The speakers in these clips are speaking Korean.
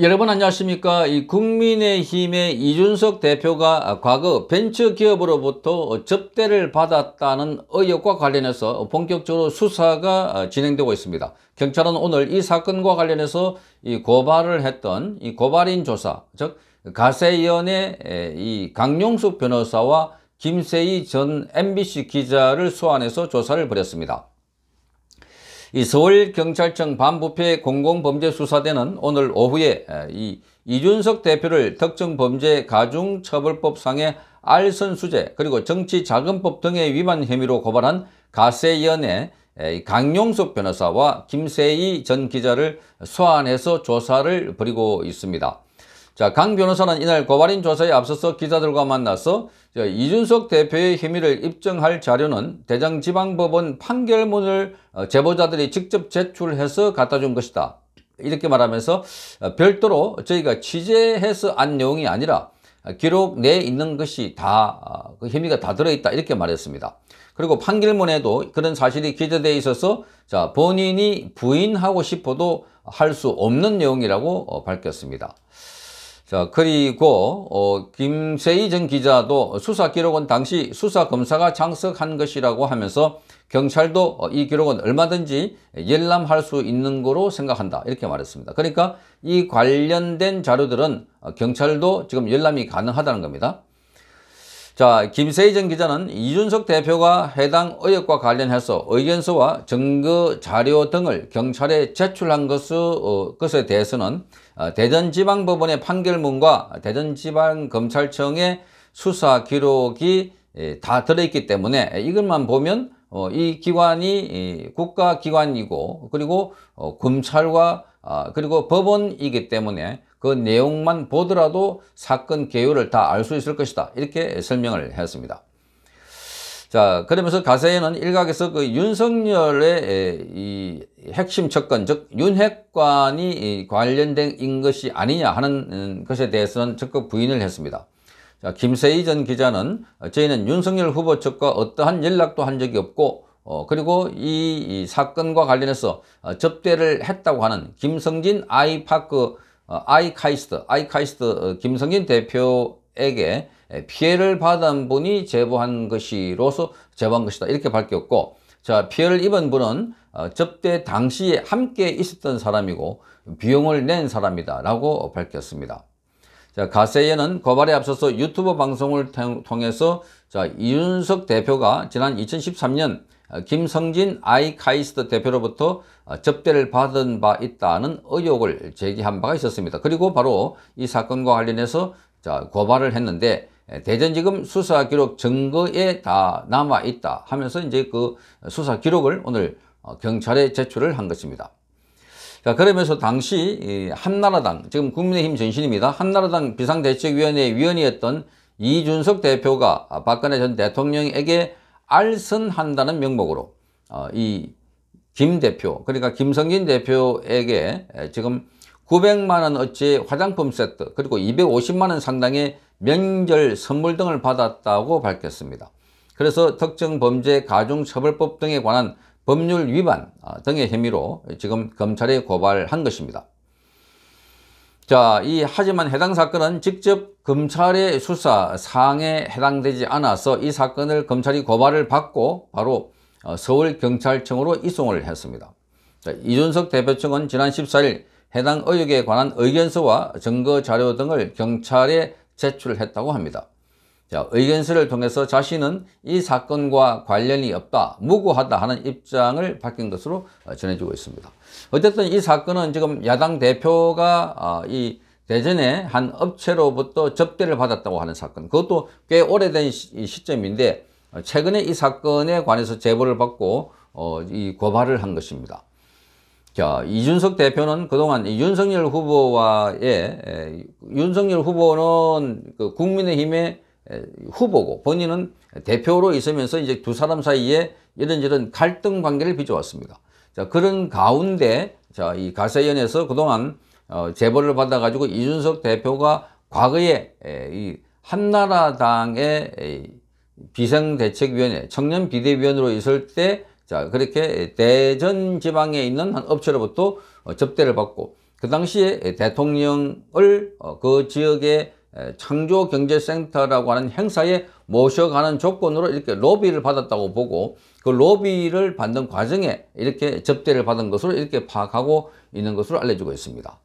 여러분 안녕하십니까 이 국민의힘의 이준석 대표가 과거 벤처기업으로부터 접대를 받았다는 의혹과 관련해서 본격적으로 수사가 진행되고 있습니다 경찰은 오늘 이 사건과 관련해서 이 고발을 했던 이 고발인 조사 즉 가세연의 이 강용숙 변호사와 김세희 전 MBC 기자를 소환해서 조사를 벌였습니다 이 서울경찰청 반부패 공공범죄수사대는 오늘 오후에 이 이준석 대표를 특정범죄 가중처벌법상의 알선수재 그리고 정치자금법 등의 위반 혐의로 고발한 가세연의 강용석 변호사와 김세희 전 기자를 소환해서 조사를 벌이고 있습니다. 자, 강 변호사는 이날 고발인 조사에 앞서서 기자들과 만나서 이준석 대표의 혐의를 입증할 자료는 대장지방법원 판결문을 어, 제보자들이 직접 제출해서 갖다 준 것이다. 이렇게 말하면서 어, 별도로 저희가 취재해서 안 내용이 아니라 기록 내에 있는 것이 다, 어, 그 혐의가 다 들어있다. 이렇게 말했습니다. 그리고 판결문에도 그런 사실이 기재되어 있어서 자, 본인이 부인하고 싶어도 할 수 없는 내용이라고 밝혔습니다. 자, 그리고 어, 김세희 전 기자도 수사 기록은 당시 수사 검사가 장석한 것이라고 하면서 경찰도 어, 이 기록은 얼마든지 열람할 수 있는 거로 생각한다 이렇게 말했습니다. 그러니까 이 관련된 자료들은 어, 경찰도 지금 열람이 가능하다는 겁니다. 자, 김세희전 기자는 이준석 대표가 해당 의혹과 관련해서 의견서와 증거 자료 등을 경찰에 제출한 것을, 어, 것에 대해서는 어, 대전지방법원의 판결문과 대전지방검찰청의 수사 기록이 예, 다 들어있기 때문에 이것만 보면 어, 이 기관이 국가기관이고 그리고 어, 검찰과 어, 그리고 법원이기 때문에 그 내용만 보더라도 사건 개요를 다 알 수 있을 것이다. 이렇게 설명을 했습니다. 자, 그러면서 가세에는 일각에서 그 윤석열의 이 핵심 접근, 즉, 윤핵관이 관련된 것이 아니냐 하는 음, 것에 대해서는 적극 부인을 했습니다. 자, 김세희 전 기자는 저희는 윤석열 후보 측과 어떠한 연락도 한 적이 없고 어, 그리고 이, 이 사건과 관련해서 어, 접대를 했다고 하는 김성진 아이파크 어, 아이카이스트, 아이카이스트 어, 김성진 대표에게 피해를 받은 분이 제보한 것이로서 제보한 것이다 이렇게 밝혔고 자 피해를 입은 분은 어, 접대 당시에 함께 있었던 사람이고 비용을 낸 사람이다 라고 밝혔습니다. 자, 가세에는 고발에 앞서서 유튜브 방송을 통해서 자, 이준석 대표가 지난 2013년 어, 김성진 아이카이스트 대표로부터 어, 접대를 받은 바 있다는 의혹을 제기한 바가 있었습니다. 그리고 바로 이 사건과 관련해서 자, 고발을 했는데 대전지검 수사 기록 증거에 다 남아 있다 하면서 이제 그 수사 기록을 오늘 어, 경찰에 제출을 한 것입니다. 자, 그러면서 당시 한나라당, 지금 국민의힘 전신입니다. 한나라당 비상대책위원회 위원이었던 이준석 대표가 박근혜 전 대통령에게 알선한다는 명목으로 어, 이 김 대표 그러니까 김성진 대표에게 지금 900만원 어치 화장품 세트 그리고 250만원 상당의 명절 선물 등을 받았다고 밝혔습니다. 그래서 특정 범죄 가중처벌법 등에 관한 법률 위반 어, 등의 혐의로 지금 검찰에 고발한 것입니다. 자, 이 하지만 해당 사건은 직접 검찰의 수사 사항에 해당되지 않아서 이 사건을 검찰이 고발을 받고 바로 어, 서울경찰청으로 이송을 했습니다. 자, 이준석 대표청은 지난 14일 해당 의혹에 관한 의견서와 증거 자료 등을 경찰에 제출했다고 합니다. 자, 의견서를 통해서 자신은 이 사건과 관련이 없다, 무고하다 하는 입장을 밝힌 것으로 어, 전해지고 있습니다. 어쨌든 이 사건은 지금 야당 대표가 아, 이 대전의 한 업체로부터 접대를 받았다고 하는 사건, 그것도 꽤 오래된 시점인데 어, 최근에 이 사건에 관해서 제보를 받고 어, 이 고발을 한 것입니다. 자, 이준석 대표는 그동안 윤석열 후보와의 윤석열 후보는 그 국민의힘의 후보고 본인은 대표로 있으면서 이제 두 사람 사이에 이런저런 갈등 관계를 빚어왔습니다. 자, 그런 가운데 자, 이 가세연에서 그동안 어, 제보를 받아가지고 이준석 대표가 과거에 에, 이 한나라당의 에, 비상대책위원회 청년 비대위원으로 있을 때 자, 그렇게 대전 지방에 있는 한 업체로부터 어, 접대를 받고 그 당시에 대통령을 어, 그 지역에 창조경제센터라고 하는 행사에 모셔가는 조건으로 이렇게 로비를 받았다고 보고 그 로비를 받는 과정에 이렇게 접대를 받은 것으로 이렇게 파악하고 있는 것으로 알려지고 있습니다.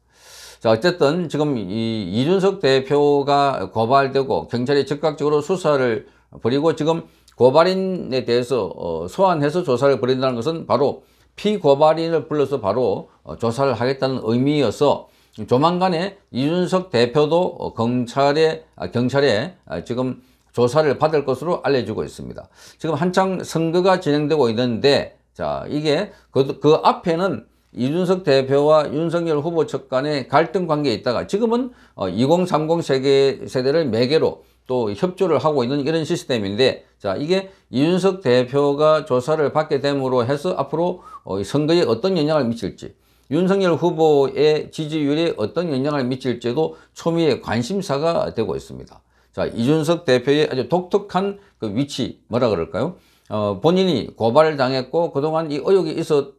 자 어쨌든 지금 이 이준석 대표가 고발되고 경찰이 즉각적으로 수사를 벌이고 지금 고발인에 대해서 어, 소환해서 조사를 벌인다는 것은 바로 피고발인을 불러서 바로 어, 조사를 하겠다는 의미여서 조만간에 이준석 대표도 아, 경찰에, 경찰에 아, 지금 조사를 받을 것으로 알려지고 있습니다. 지금 한창 선거가 진행되고 있는데 자 이게 그, 그 앞에는 이준석 대표와 윤석열 후보 측 간의 갈등 관계에 있다가 지금은 2030 어, 세계, 세대를 매개로 또 협조를 하고 있는 이런 시스템인데 자 이게 이준석 대표가 조사를 받게 됨으로 해서 앞으로 어, 선거에 어떤 영향을 미칠지 윤석열 후보의 지지율이 어떤 영향을 미칠지도 초미의 관심사가 되고 있습니다. 자, 이준석 대표의 아주 독특한 그 위치, 뭐라 그럴까요? 어, 본인이 고발을 당했고 그동안 이 의혹이 있었,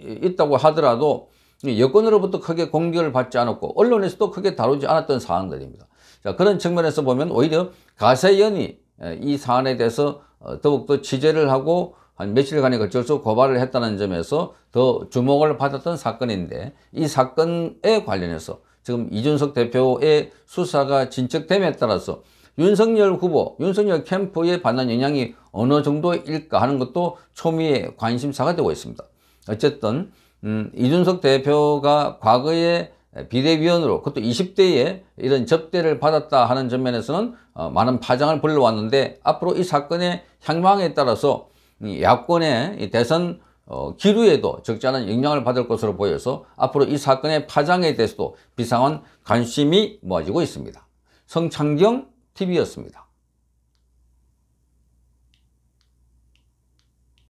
있다고 하더라도 여권으로부터 크게 공격을 받지 않았고 언론에서도 크게 다루지 않았던 사안들입니다. 자, 그런 측면에서 보면 오히려 가세연이 이 사안에 대해서 어, 더욱더 취재를 하고 한 며칠간에 걸쳐서 그 고발을 했다는 점에서 더 주목을 받았던 사건인데 이 사건에 관련해서 지금 이준석 대표의 수사가 진척됨에 따라서 윤석열 후보, 윤석열 캠프에 받는 영향이 어느 정도일까 하는 것도 초미의 관심사가 되고 있습니다. 어쨌든 음, 이준석 대표가 과거에 비대위원으로 그것도 20대에 이런 접대를 받았다 하는 점면에서는 어, 많은 파장을 불러왔는데 앞으로 이 사건의 향방에 따라서 야권의 대선 어, 기류에도 적지 않은 영향을 받을 것으로 보여서 앞으로 이 사건의 파장에 대해서도 비상한 관심이 모아지고 있습니다. 성창경 TV였습니다.